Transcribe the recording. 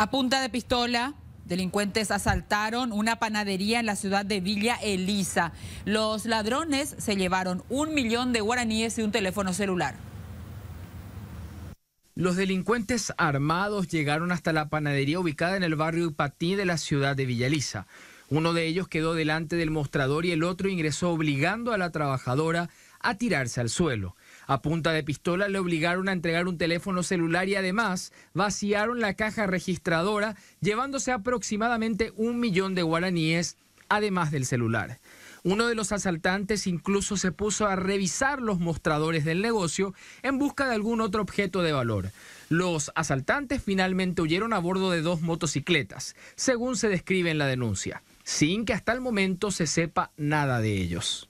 A punta de pistola, Delincuentes asaltaron una panadería en la ciudad de Villa Elisa. Los ladrones se llevaron un millón de guaraníes y un teléfono celular. Los delincuentes armados llegaron hasta la panadería ubicada en el barrio Ipatí de la ciudad de Villa Elisa. Uno de ellos quedó delante del mostrador y el otro ingresó obligando a la trabajadora a tirarse al suelo. A punta de pistola le obligaron a entregar un teléfono celular y además vaciaron la caja registradora, llevándose aproximadamente un millón de guaraníes, además del celular. Uno de los asaltantes incluso se puso a revisar los mostradores del negocio en busca de algún otro objeto de valor. Los asaltantes finalmente huyeron a bordo de dos motocicletas, según se describe en la denuncia, sin que hasta el momento se sepa nada de ellos.